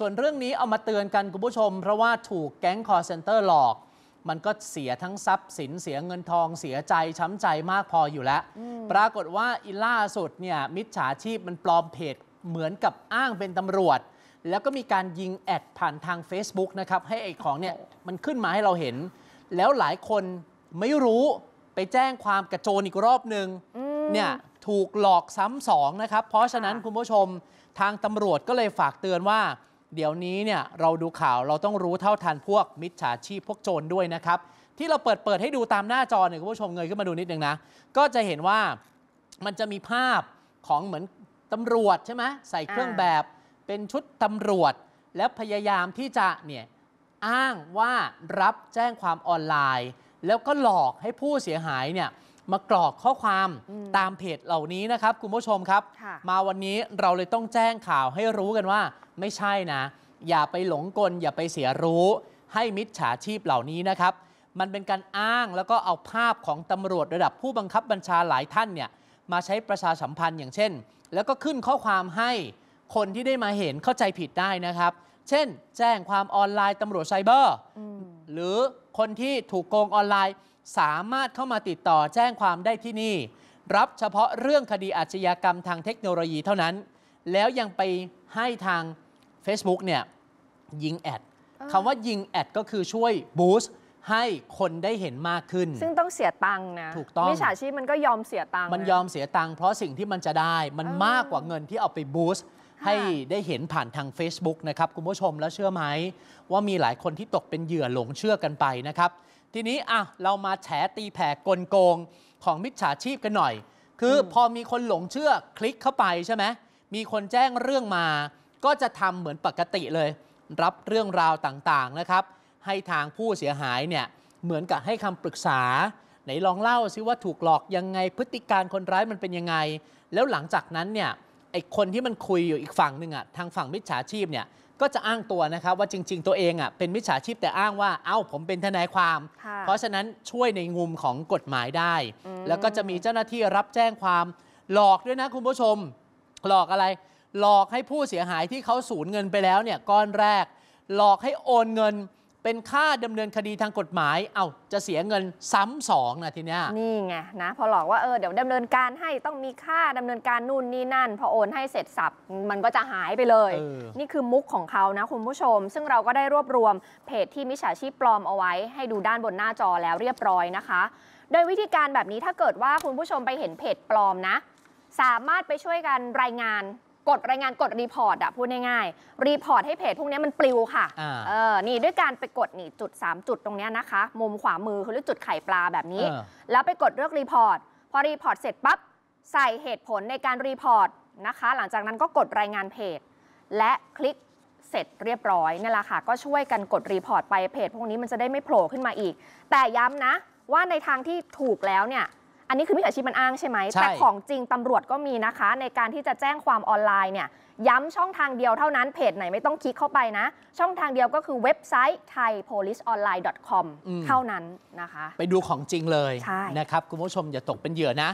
ส่วนเรื่องนี้เอามาเตือนกันคุณผู้ชม เพราะว่าถูกแก๊งคอร์เซนเตอร์หลอก มันก็เสียทั้งทรัพย์ สินเสียเงินทองเสียใจ ช้ำใจมากพออยู่แล้ว ปรากฏว่าอีล่าสุดเนี่ยมิจฉาชีพมันปลอมเพจเหมือนกับอ้างเป็นตำรวจ แล้วก็มีการยิงแอดผ่านทาง Facebook นะครับ ให้ไอ้ของเนี่ยมันขึ้นมาให้เราเห็น แล้วหลายคนไม่รู้ไปแจ้งความกระโจนอีกรอบหนึ่งเนี่ยถูกหลอกซ้ำสองนะครับเพราะฉะนั้นคุณผู้ชมทางตำรวจก็เลยฝากเตือนว่าเดี๋ยวนี้เนี่ยเราดูข่าวเราต้องรู้เท่าทันพวกมิจฉาชีพพวกโจรด้วยนะครับ ที่เราเปิดเปิดให้ดูตามหน้าจอเนี่ยคุณผู้ชมเงยขึ้นมาดูนิดนึงนะ ก็จะเห็นว่ามันจะมีภาพของเหมือนตำรวจใช่ไหมใส่เครื่องแบบ เป็นชุดตำรวจแล้วพยายามที่จะเนี่ยอ้างว่ารับแจ้งความออนไลน์ แล้วก็หลอกให้ผู้เสียหายเนี่ยมากรอกข้อความตามเพจเหล่านี้นะครับ คุณผู้ชมครับ มาวันนี้เราเลยต้องแจ้งข่าวให้รู้กันว่า ไม่ใช่นะ อย่าไปหลงกล อย่าไปเสียรู้ ให้มิจฉาชีพเหล่านี้นะครับ มันเป็นการอ้างแล้วก็เอาภาพของตำรวจระดับผู้บังคับบัญชาหลายท่านเนี่ยมาใช้ประชาสัมพันธ์อย่างเช่น แล้วก็ขึ้นข้อความให้คนที่ได้มาเห็นเข้าใจผิดได้นะครับ เช่น แจ้งความออนไลน์ตำรวจไซเบอร์หรือคนที่ถูกโกงออนไลน์สามารถเข้ามาติดต่อแจ้งความได้ที่นี่ รับเฉพาะเรื่องคดีอาชญากรรมทางเทคโนโลยีเท่านั้น แล้วยังไปให้ทาง Facebook เนี่ย ยิงแอดคำว่ายิงแอดก็คือช่วยบูสต์ให้คนได้เห็นมากขึ้น ซึ่งต้องเสียตังค์นะถูกต้องมิจฉาชีพมันก็ยอมเสียตังค์มันยอมเสียตังค์เพราะสิ่งที่มันจะได้มันมากกว่าเงินที่เอาไปบูสต์ให้ได้เห็นผ่านทาง Facebook นะครับคุณผู้ชมแล้วเชื่อไหมว่ามีหลายคนที่ตกเป็นเหยื่อหลงเชื่อกันไปนะครับทีนี้อ่ะเรามาแฉตีแผ่กลโกง ของมิจฉาชีพกันหน่อย คือพอมีคนหลงเชื่อคลิกเข้าไปใช่ไหม มีคนแจ้งเรื่องมา ก็จะทำเหมือนปกติเลย รับเรื่องราวต่างๆนะครับ ให้ทางผู้เสียหายเนี่ยเหมือนกับให้คำปรึกษา ไหนลองเล่าซิว่าถูกหลอกยังไงพฤติการคนร้ายมันเป็นยังไง แล้วหลังจากนั้นเนี่ยไอ้คนที่มันคุยอยู่อีกฝั่งหนึ่งอะทางฝั่งมิจฉาชีพเนี่ยก็จะอ้างตัวนะครับว่าจริง ๆ ตัวเองอะเป็นมิจฉาชีพแต่อ้างว่า เอ้าผมเป็นทนายความ เพราะฉะนั้นช่วยในงุมของกฎหมายได้ แล้วก็จะมีเจ้าหน้าที่รับแจ้งความ หลอกด้วยนะคุณผู้ชม หลอกอะไร หลอกให้ผู้เสียหายที่เขาสูญเงินไปแล้วเนี่ยก้อนแรก หลอกให้โอนเงินเป็นค่าดำเนินคดีทางกฎหมาย เอาจะเสียเงินซ้ำสองนะทีเนี้ย นี่ไงนะ พอหลอกว่าเออเดี๋ยวดำเนินการให้ต้องมีค่าดำเนินการนู่นนี่นั่น พอโอนให้เสร็จสับ มันก็จะหายไปเลย นี่คือมุกของเขานะคุณผู้ชม ซึ่งเราก็ได้รวบรวม เพจที่มิจฉาชีพปลอมเอาไว้ ให้ดูด้านบนหน้าจอแล้วเรียบร้อยนะคะ โดยวิธีการแบบนี้ถ้าเกิดว่าคุณผู้ชมไปเห็นเพจปลอมนะ สามารถไปช่วยกันรายงานกดรายงานกดรีพอร์ตอะพูดง่ายๆรีพอร์ตให้เพจ พวกนี้มันปลิวค่ะเออนี่ด้วยการไปกดนี่จุด 3 จุดตรงนี้นะคะ มุมขวามือเขาเรียกจุดไข่ปลาแบบนี้ แล้วไปกดเลือกรีพอร์ตพอรีพอร์ตเสร็จปั๊บใส่เหตุผลในการรีพอร์ตนะคะหลังจากนั้นก็กดรายงานเพจ และคลิกเสร็จเรียบร้อยนี่แหละค่ะ ก็ช่วยกันกดรีพอร์ตไปเพจพวกนี้มันจะได้ไม่โผล่ขึ้นมาอีก แต่ย้ำนะ ว่าในทางที่ถูกแล้วเนี่ยอันนี้คือมิจฉาชีพมันอ้างใช่ไหม แต่ของจริงตำรวจก็มีนะคะ ในการที่จะแจ้งความออนไลน์เนี่ย ย้ำช่องทางเดียวเท่านั้น เพจไหนไม่ต้องคลิกเข้าไปนะ ช่องทางเดียวก็คือเว็บไซต์ thaipoliceonline.com เท่านั้นนะคะ ไปดูของจริงเลยนะครับ คุณผู้ชมอย่าตกเป็นเหยื่อนะ